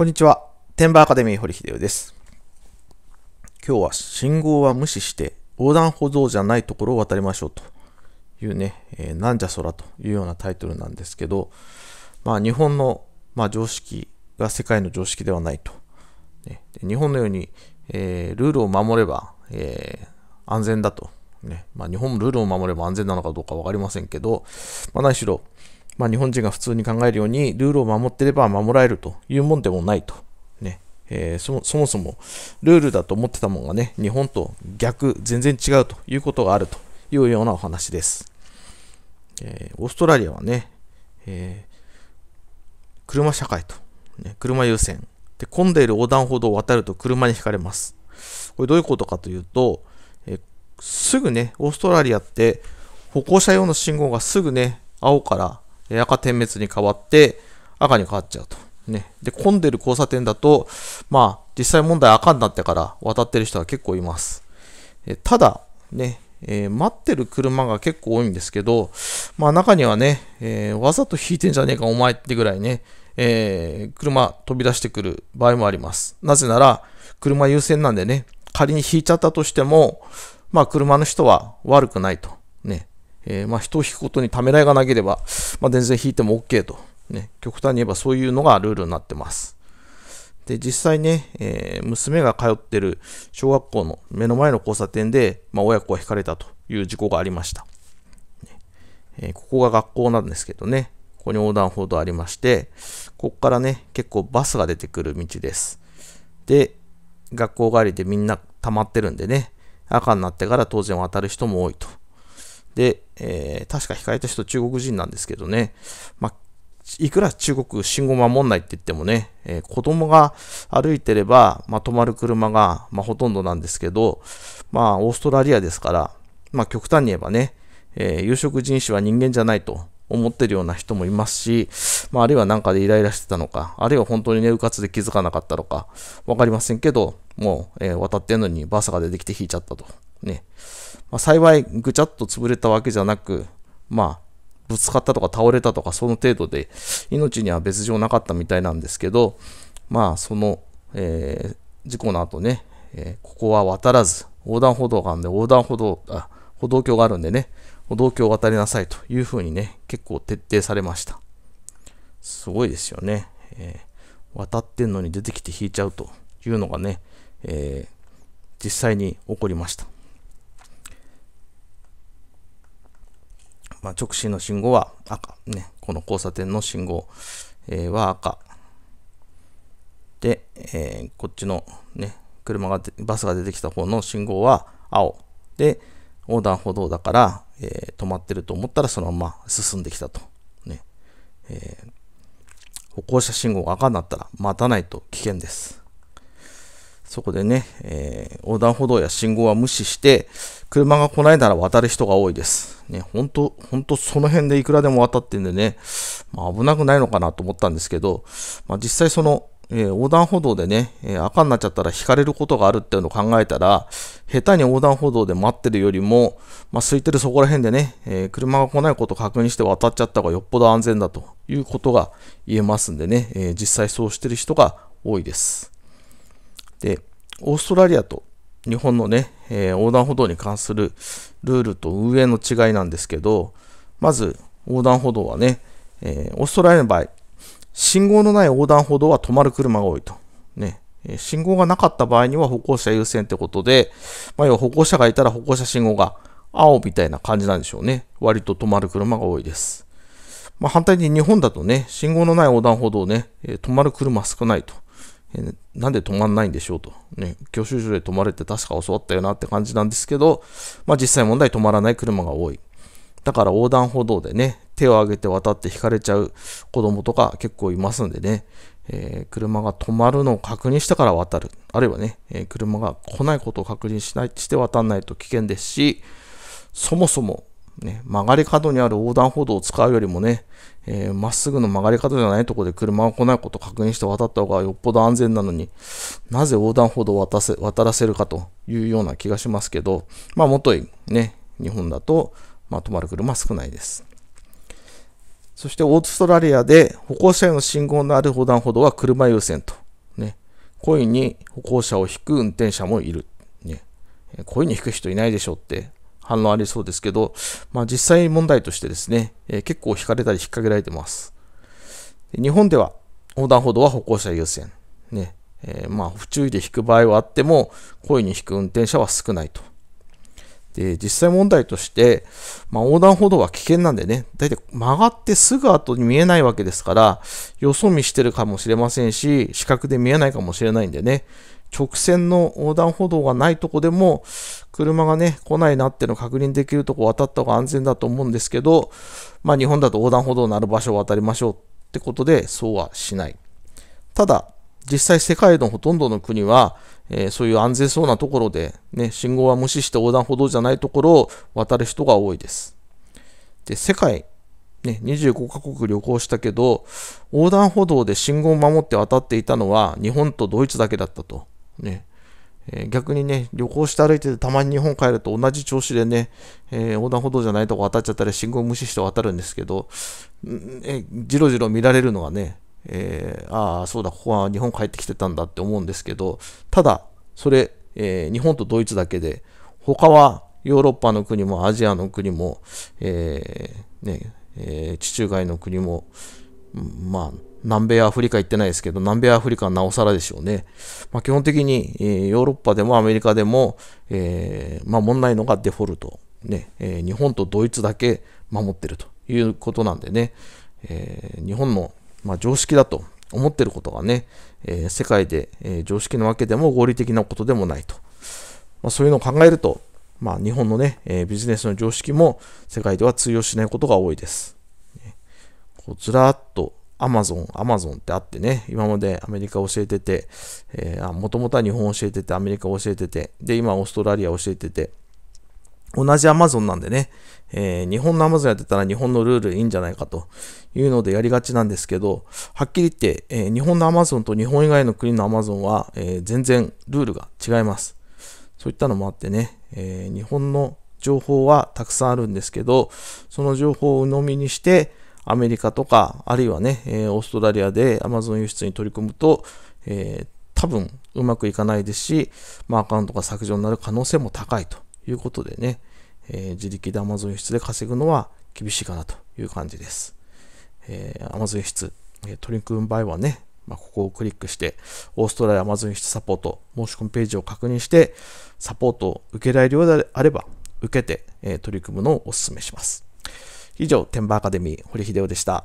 こんにちは。テンバーアカデミー堀秀夫です。今日は信号は無視して横断歩道じゃないところを渡りましょうというね、えー、なんじゃそらというようなタイトルなんですけど、まあ日本の、まあ、常識が世界の常識ではないと。ね、日本のように、えー、ルールを守れば、えー、安全だと。ねまあ、日本もルールを守れば安全なのかどうか分かりませんけど、まあ、何しろ、まあ、日本人が普通に考えるように、ルールを守ってれば守られるというもんでもないと。ねえー、そもそもそもルールだと思ってたもんがね、日本と逆、全然違うということがあるというようなお話です。えー、オーストラリアはね、えー、車社会と、ね、車優先。で、混んでいる横断歩道を渡ると車にひかれます。これどういうことかというと、えー、すぐね、オーストラリアって歩行者用の信号がすぐね、青から赤点滅に変わって赤に変わっちゃうと。ね。で、混んでる交差点だと、まあ、実際問題赤になってから渡ってる人は結構います。えただ、ね、えー、待ってる車が結構多いんですけど、まあ中にはね、えー、わざと引いてんじゃねえかお前ってぐらいね、えー、車飛び出してくる場合もあります。なぜなら、車優先なんでね、仮に引いちゃったとしても、まあ車の人は悪くないと。ね。えー、まあ、人を引くことにためらいがなければ、まあ、全然引いても OK と、ね、極端に言えばそういうのがルールになってます。で、実際ね、えー、娘が通ってる小学校の目の前の交差点で、まあ、親子が引かれたという事故がありました。ね、えー、ここが学校なんですけどね、ここに横断歩道ありまして、ここからね、結構バスが出てくる道です。で、学校帰りでみんな溜まってるんでね、赤になってから当然渡る人も多いと。で、えー、確か控えた人中国人なんですけどね、まあ、いくら中国信号守んないって言ってもね、えー、子供が歩いてれば、まあ、止まる車が、まあ、ほとんどなんですけど、まあ、オーストラリアですから、まあ、極端に言えばね、えー、有色人種は人間じゃないと思ってるような人もいますし、まあ、あるいはなんかでイライラしてたのか、あるいは本当にね、うかつで気づかなかったのか、わかりませんけど、もう、えー、渡ってんのにバサが出てきて引いちゃったと。ね、まあ、幸いぐちゃっと潰れたわけじゃなく、まあ、ぶつかったとか倒れたとか、その程度で、命には別状なかったみたいなんですけど、まあ、その、えー、事故の後ね、えー、ここは渡らず、横断歩道があるんで、横断歩道、あ、歩道橋があるんでね、歩道橋を渡りなさいというふうにね、結構徹底されました。すごいですよね。えー、渡ってんのに出てきて引いちゃうというのがね、えー、実際に起こりました。まあ、直進の信号は赤。ね、この交差点の信号、えー、は赤。で、えー、こっちのね、車が、バスが出てきた方の信号は青。で、横断歩道だから、えー、止まってると思ったらそのまま進んできたと。ねえー、歩行者信号が赤になったら待たないと危険です。そこでね、えー、横断歩道や信号は無視して、車が来ないなら渡る人が多いです。ね、本当本当その辺でいくらでも渡ってんでね、まあ、危なくないのかなと思ったんですけど、まあ、実際その、えー、横断歩道でね、えー、赤になっちゃったら引かれることがあるっていうのを考えたら、下手に横断歩道で待ってるよりも、まあ、空いてるそこら辺でね、えー、車が来ないことを確認して渡っちゃった方がよっぽど安全だということが言えますんでね、え実際そうしてる人が多いです。で、オーストラリアと日本のね、えー、横断歩道に関するルールと運営の違いなんですけど、まず横断歩道はね、えー、オーストラリアの場合、信号のない横断歩道は止まる車が多いと。ね、信号がなかった場合には歩行者優先ってことで、まあ、要は歩行者がいたら歩行者信号が青みたいな感じなんでしょうね。割と止まる車が多いです。まあ、反対に日本だとね、信号のない横断歩道ね、止まる車少ないと。えなんで止まんないんでしょうと。ね、教習所で止まれて確か教わったよなって感じなんですけど、まあ実際問題止まらない車が多い。だから横断歩道でね、手を挙げて渡って引かれちゃう子供とか結構いますんでね、えー、車が止まるのを確認してから渡る。あるいはね、えー、車が来ないことを確認しないして渡んないと危険ですし、そもそもね、曲がり角にある横断歩道を使うよりもね、ま、えー、っすぐの曲がり角じゃないところで車が来ないことを確認して渡った方がよっぽど安全なのに、なぜ横断歩道を渡せ渡らせるかというような気がしますけど、まあ、もとい、ね、日本だと、まあ、止まる車は少ないです。そしてオーストラリアで歩行者への信号のある横断歩道は車優先と。ね。故意に歩行者を引く運転者もいる。ね。故意に引く人いないでしょって反論ありそうですけど、まあ、実際問題としてですね、え結構引かれたり引っ掛けられてます。日本では横断歩道は歩行者優先。ね。えー、まあ、不注意で引く場合はあっても、故意に引く運転者は少ないと。で、実際問題として、まあ、横断歩道は危険なんでね、だいたい曲がってすぐ後に見えないわけですから、よそ見してるかもしれませんし、視覚で見えないかもしれないんでね、直線の横断歩道がないとこでも、車がね、来ないなっての確認できるとこ渡った方が安全だと思うんですけど、まあ日本だと横断歩道のある場所を渡りましょうってことで、そうはしない。ただ、実際世界のほとんどの国は、えー、そういう安全そうなところで、ね、信号は無視して横断歩道じゃないところを渡る人が多いです。で、世界、ね、25カ国旅行したけど、横断歩道で信号を守って渡っていたのは日本とドイツだけだったと。ね、えー、逆にね、旅行して歩いててたまに日本帰ると同じ調子でね、えー、横断歩道じゃないとこ渡っちゃったり信号無視して渡るんですけど、えー、じろじろ見られるのはね、えー、ああ、そうだ、ここは日本帰ってきてたんだって思うんですけど、ただ、それ、えー、日本とドイツだけで、他はヨーロッパの国もアジアの国も、えー、ねえー、地中海の国も、まあ、南米アフリカ行ってないですけど、南米アフリカはなおさらでしょうね。まあ、基本的に、えー、ヨーロッパでもアメリカでも、えー、まあ、問題のがデフォルト、ねえー、日本とドイツだけ守ってるということなんでね、えー、日本のまあ、常識だと思ってることがね、えー、世界で、えー、常識なわけでも合理的なことでもないと。まあ、そういうのを考えると、まあ、日本のね、えー、ビジネスの常識も世界では通用しないことが多いです。ね、こうずらっと Amazon、Amazon ってあってね、今までアメリカ教えてて、もともとは日本教えてて、アメリカ教えてて、で、今オーストラリア教えてて、同じアマゾンなんでね、えー、日本のアマゾンやってたら日本のルールいいんじゃないかというのでやりがちなんですけど、はっきり言って、えー、日本のアマゾンと日本以外の国のアマゾンは、えー、全然ルールが違います。そういったのもあってね、え日本の情報はたくさんあるんですけど、その情報を鵜呑みにして、アメリカとか、あるいはね、えオーストラリアでアマゾン輸出に取り組むと、え多分うまくいかないですし、まあ、アカウントが削除になる可能性も高いと。いうことでね、えー、自力で Amazon 輸出で稼ぐのは厳しいかなという感じです。えー、Amazon 輸出、え取り組む場合はね、まあ、ここをクリックして、オーストラリア Amazon 輸出サポート申し込みページを確認して、サポートを受けられるようであれば、受けて、えー、取り組むのをお勧めします。以上、天馬アカデミー、堀秀夫でした。